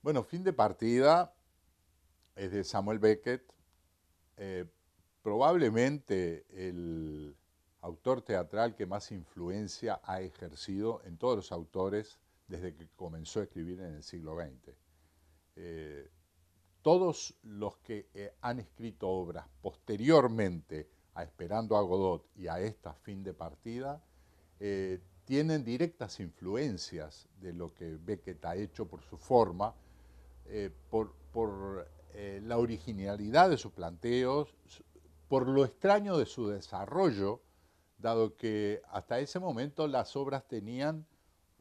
Bueno, fin de partida es de Samuel Beckett. Eh, probablemente el autor teatral que más influencia ha ejercido en todos los autores desde que comenzó a escribir en el siglo XX. Eh, todos los que eh, han escrito obras posteriormente a Esperando a Godot y a esta fin de partida, tienen directas influencias de lo que Beckett ha hecho por su forma, eh, por, eh, la originalidad de sus planteos, por lo extraño de su desarrollo, dado que hasta ese momento las obras tenían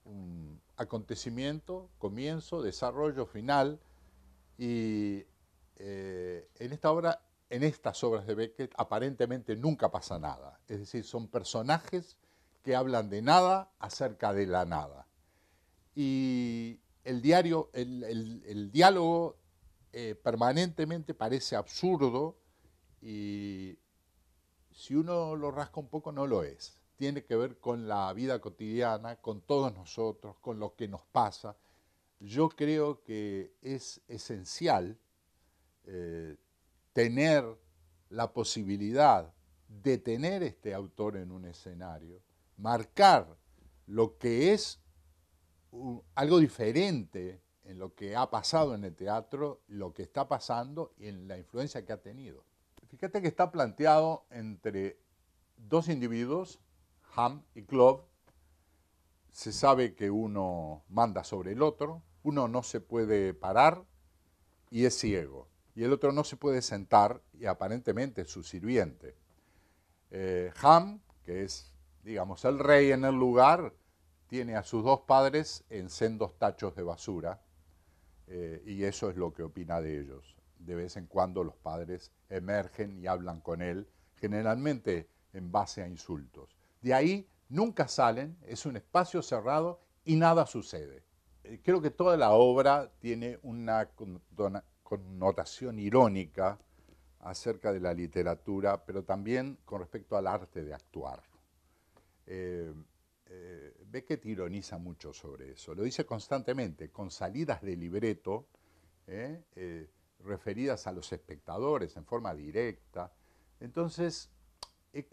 un acontecimiento, comienzo, desarrollo, final, y eh, en esta obra, en estas obras de Beckett, aparentemente nunca pasa nada. Es decir, son personajes que hablan de nada acerca de la nada. Y el, diario, el, diálogo eh, permanentemente parece absurdo y si uno lo rasca un poco no lo es. Tiene que ver con la vida cotidiana, con todos nosotros, con lo que nos pasa. Yo creo que es esencial eh, tener la posibilidad de tener este autor en un escenario, marcar lo que es algo diferente en lo que ha pasado en el teatro, lo que está pasando y en la influencia que ha tenido. Fíjate que está planteado entre dos individuos, Ham y Club. Se sabe que uno manda sobre el otro, uno no se puede parar y es ciego, y el otro no se puede sentar y aparentemente es su sirviente. Eh, Ham, que es, digamos, el rey en el lugar, tiene a sus dos padres en sendos tachos de basura eh, y eso es lo que opina de ellos. De vez en cuando los padres emergen y hablan con él, generalmente en base a insultos. De ahí nunca salen, es un espacio cerrado y nada sucede. Eh, creo que toda la obra tiene una connotación irónica acerca de la literatura, pero también con respecto al arte de actuar. Eh, ve eh, Beckett ironiza mucho sobre eso, lo dice constantemente, con salidas de libreto eh, eh, referidas a los espectadores en forma directa. Entonces, he,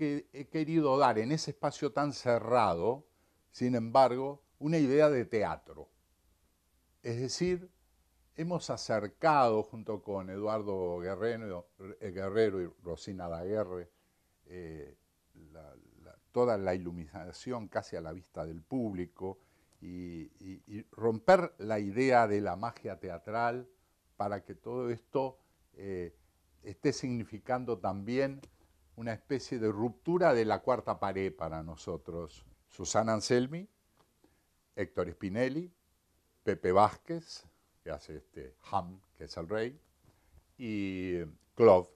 querido dar en ese espacio tan cerrado, sin embargo, una idea de teatro. Es decir, hemos acercado junto con Eduardo Guerrero, y Rosina Daguerre la, toda la iluminación casi a la vista del público y, romper la idea de la magia teatral para que todo esto eh, esté significando también una especie de ruptura de la cuarta pared para nosotros. Susana Anselmi, Héctor Spinelli, Pepe Vázquez, que hace este Ham, que es el rey, y eh, Claude,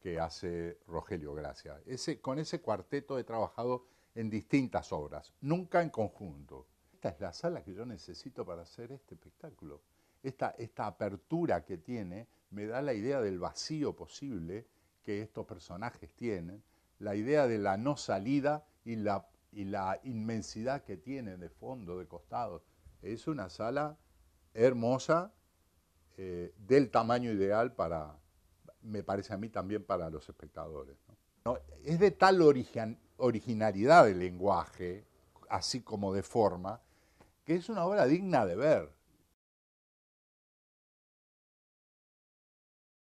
que hace Rogelio Gracia. con ese cuarteto he trabajado en distintas obras, nunca en conjunto. Esta es la sala que yo necesito para hacer este espectáculo. Esta, esta apertura que tiene me da la idea del vacío posible que estos personajes tienen, la idea de la no salida y la, y la inmensidad que tienen de fondo, de costado. Es una sala hermosa, eh, del tamaño ideal para, me parece a mí también para los espectadores. Es de tal originalidad del lenguaje, así como de forma, que es una obra digna de ver.